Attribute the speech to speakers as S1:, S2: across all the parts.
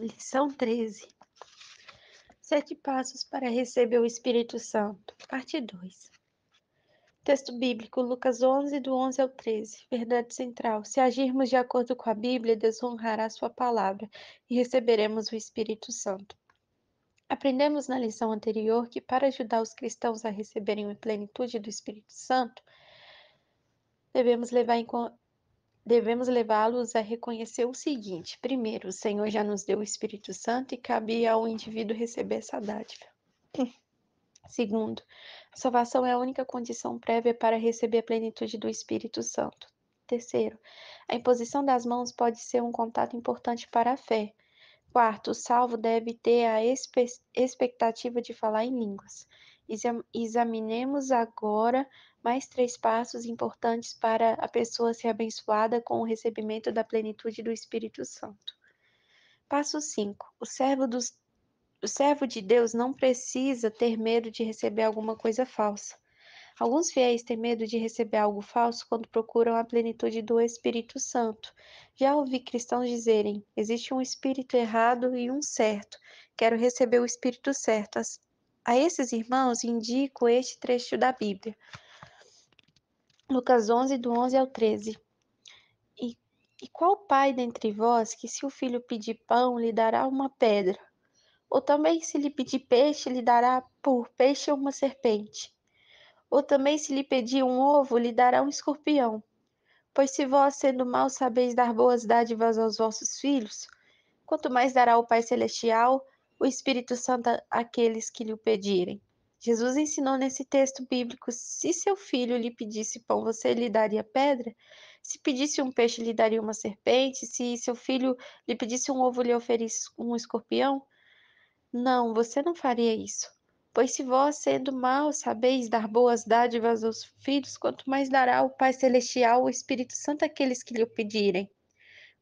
S1: Lição 13. Sete passos para receber o Espírito Santo. Parte 2. Texto bíblico, Lucas 11, do 11 ao 13. Verdade central. Se agirmos de acordo com a Bíblia, Deus honrará sua palavra e receberemos o Espírito Santo. Aprendemos na lição anterior que para ajudar os cristãos a receberem a plenitude do Espírito Santo, devemos levar em devemos levá-los a reconhecer o seguinte: primeiro, o Senhor já nos deu o Espírito Santo e cabe ao indivíduo receber essa dádiva. Segundo, a salvação é a única condição prévia para receber a plenitude do Espírito Santo. Terceiro, a imposição das mãos pode ser um contato importante para a fé. Quarto, o salvo deve ter a expectativa de falar em línguas. Examinemos agora mais três passos importantes para a pessoa ser abençoada com o recebimento da plenitude do Espírito Santo. Passo 5. O servo, o servo de Deus não precisa ter medo de receber alguma coisa falsa. Alguns fiéis têm medo de receber algo falso quando procuram a plenitude do Espírito Santo. Já ouvi cristãos dizerem: existe um espírito errado e um certo. Quero receber o espírito certo. A esses irmãos indico este trecho da Bíblia. Lucas 11, do 11 ao 13. E, e qual pai dentre vós que, se o filho pedir pão, lhe dará uma pedra? Ou também, se lhe pedir peixe, lhe dará por peixe uma serpente? Ou também, se lhe pedir um ovo, lhe dará um escorpião? Pois se vós, sendo mal sabeis dar boas dádivas aos vossos filhos, quanto mais dará o Pai Celestial o Espírito Santo àqueles que lhe o pedirem. Jesus ensinou nesse texto bíblico: se seu filho lhe pedisse pão, você lhe daria pedra? Se pedisse um peixe, lhe daria uma serpente? Se seu filho lhe pedisse um ovo, lhe oferecesse um escorpião? Não, você não faria isso. Pois se vós, sendo mau sabeis dar boas dádivas aos filhos, quanto mais dará o Pai Celestial o Espírito Santo àqueles que lhe o pedirem.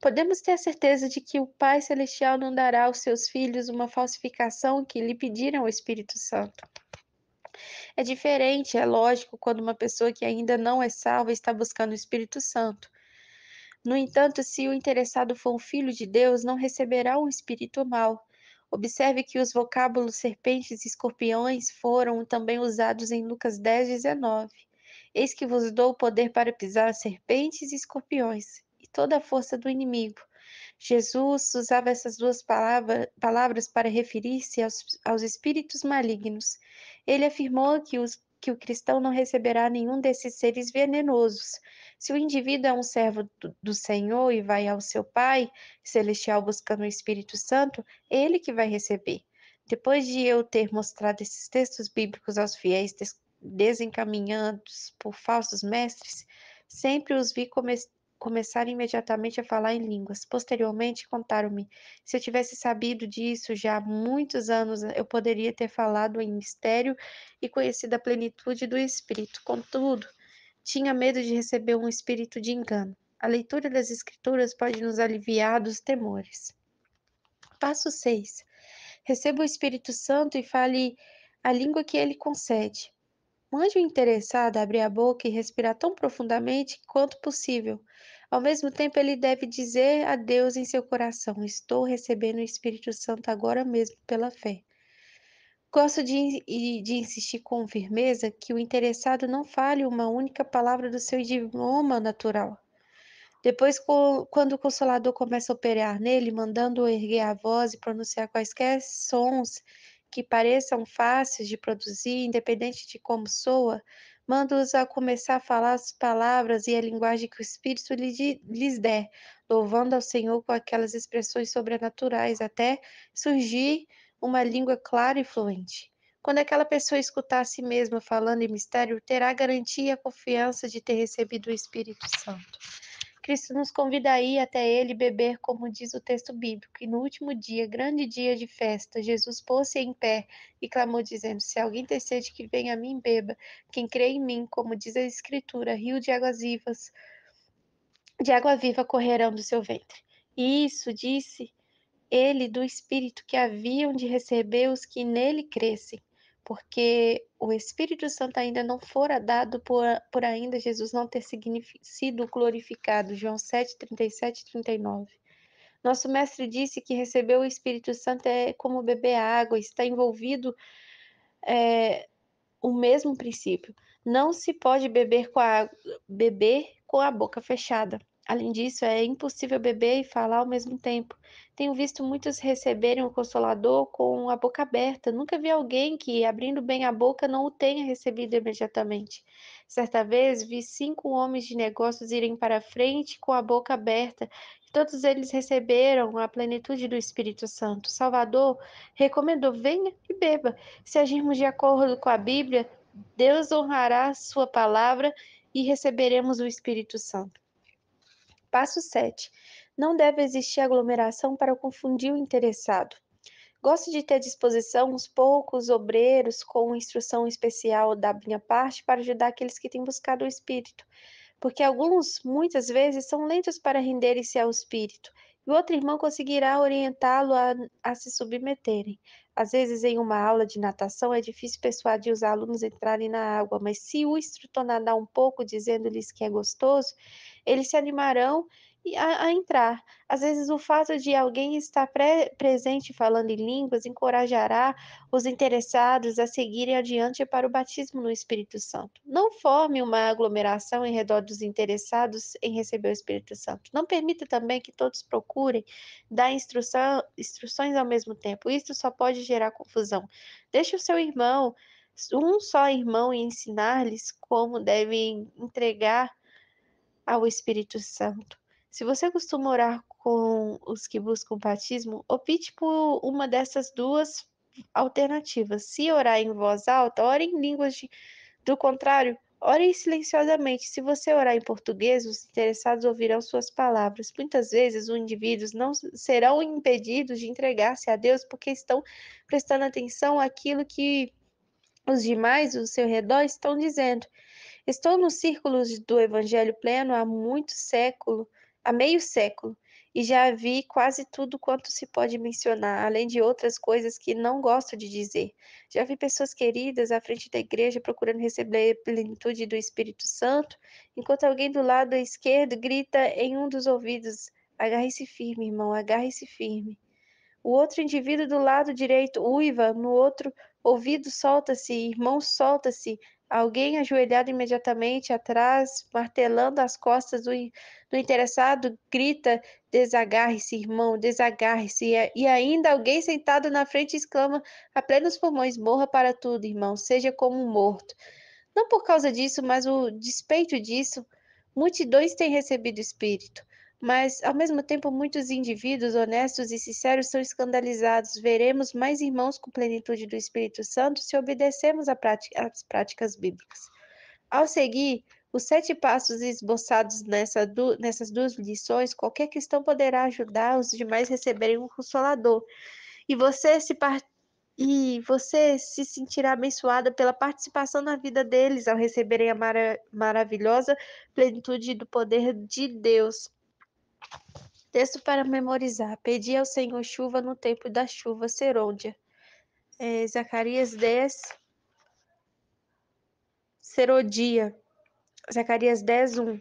S1: Podemos ter a certeza de que o Pai Celestial não dará aos seus filhos uma falsificação que lhe pediram o Espírito Santo. É diferente, é lógico, quando uma pessoa que ainda não é salva está buscando o Espírito Santo. No entanto, se o interessado for um filho de Deus, não receberá um espírito mal. Observe que os vocábulos serpentes e escorpiões foram também usados em Lucas 10, 19. Eis que vos dou o poder para pisar serpentes e escorpiões, e toda a força do inimigo Jesus usava essas duas palavra, palavras para referir-se aos, aos espíritos malignos. Ele afirmou que os que o cristão não receberá nenhum desses seres venenosos. Se o indivíduo é um servo do Senhor e vai ao seu Pai celestial buscando o Espírito Santo, ele que vai receber. Depois de eu ter mostrado esses textos bíblicos aos fiéis des desencaminhados por falsos mestres, sempre os vi começaram imediatamente a falar em línguas. Posteriormente, contaram-me: se eu tivesse sabido disso já há muitos anos, eu poderia ter falado em mistério e conhecido a plenitude do Espírito. Contudo, tinha medo de receber um espírito de engano. A leitura das Escrituras pode nos aliviar dos temores. Passo 6. Receba o Espírito Santo e fale a língua que ele concede. Mande o interessado abrir a boca e respirar tão profundamente quanto possível. Ao mesmo tempo, ele deve dizer a Deus em seu coração: Estou recebendo o Espírito Santo agora mesmo pela fé. Gosto de, de insistir com firmeza que o interessado não fale uma única palavra do seu idioma natural. Depois, quando o consolador começa a operar nele, mandando erguer a voz e pronunciar quaisquer sons que pareçam fáceis de produzir, independente de como soa, manda-os a começar a falar as palavras e a linguagem que o Espírito lhes der, louvando ao Senhor com aquelas expressões sobrenaturais, até surgir uma língua clara e fluente. Quando aquela pessoa escutar a si mesma falando em mistério, terá garantia e a confiança de ter recebido o Espírito Santo. Cristo nos convida a ir até ele beber, como diz o texto bíblico, e no último dia, grande dia de festa, Jesus pôs-se em pé e clamou, dizendo: Se alguém ter sede, que venha a mim beba. Quem crê em mim, como diz a Escritura, rio de águas vivas, de água viva correrão do seu ventre. E isso disse ele do Espírito que haviam de receber os que nele crescem porque o Espírito Santo ainda não fora dado por, por ainda Jesus não ter sido glorificado. João 7, 37 39. Nosso mestre disse que receber o Espírito Santo é como beber água, está envolvido é, o mesmo princípio. Não se pode beber com a, beber com a boca fechada. Além disso, é impossível beber e falar ao mesmo tempo. Tenho visto muitos receberem o consolador com a boca aberta. Nunca vi alguém que, abrindo bem a boca, não o tenha recebido imediatamente. Certa vez vi cinco homens de negócios irem para frente com a boca aberta. E todos eles receberam a plenitude do Espírito Santo. Salvador recomendou: venha e beba. Se agirmos de acordo com a Bíblia, Deus honrará sua palavra e receberemos o Espírito Santo. Passo 7. Não deve existir aglomeração para confundir o interessado. Gosto de ter à disposição uns poucos obreiros com instrução especial da minha parte para ajudar aqueles que têm buscado o Espírito, porque alguns, muitas vezes, são lentos para renderem-se ao Espírito e o outro irmão conseguirá orientá-lo a, a se submeterem. Às vezes, em uma aula de natação, é difícil persuadir os alunos a entrarem na água, mas se o instrutor nadar um pouco, dizendo-lhes que é gostoso, eles se animarão a, a entrar. Às vezes, o fato de alguém estar presente falando em línguas encorajará os interessados a seguirem adiante para o batismo no Espírito Santo. Não forme uma aglomeração em redor dos interessados em receber o Espírito Santo. Não permita também que todos procurem dar instrução, instruções ao mesmo tempo. Isso só pode gerar confusão. Deixe o seu irmão, um só irmão, e ensinar-lhes como devem entregar ao Espírito Santo. Se você costuma orar com os que buscam batismo, opte por uma dessas duas alternativas. Se orar em voz alta, ore em línguas de... do contrário, Ore silenciosamente. Se você orar em português, os interessados ouvirão suas palavras. Muitas vezes, os indivíduos não serão impedidos de entregar-se a Deus porque estão prestando atenção àquilo que os demais ao seu redor estão dizendo. Estou nos círculos do Evangelho pleno há muito século há meio século e já vi quase tudo quanto se pode mencionar, além de outras coisas que não gosto de dizer. Já vi pessoas queridas à frente da igreja procurando receber a plenitude do Espírito Santo, enquanto alguém do lado esquerdo grita em um dos ouvidos: agarre-se firme, irmão, agarre-se firme. O outro indivíduo do lado direito uiva, no outro ouvido solta-se, irmão, solta-se, Alguém ajoelhado imediatamente atrás, martelando as costas do, do interessado, grita: Desagarre-se, irmão, desagarre-se. E ainda alguém sentado na frente exclama a plenos pulmões: Morra para tudo, irmão, seja como um morto. Não por causa disso, mas o despeito disso, multidões têm recebido espírito mas ao mesmo tempo muitos indivíduos honestos e sinceros são escandalizados. Veremos mais irmãos com plenitude do Espírito Santo se obedecermos às práticas bíblicas. Ao seguir os sete passos esboçados nessa du nessas duas lições, qualquer questão poderá ajudar os demais a receberem um consolador. E você se e você se sentirá abençoada pela participação na vida deles ao receberem a mara... maravilhosa plenitude do poder de Deus. Texto para memorizar. Pedi ao Senhor chuva no tempo da chuva, serôndia. É, Zacarias 10, serodia. Zacarias 10, 1.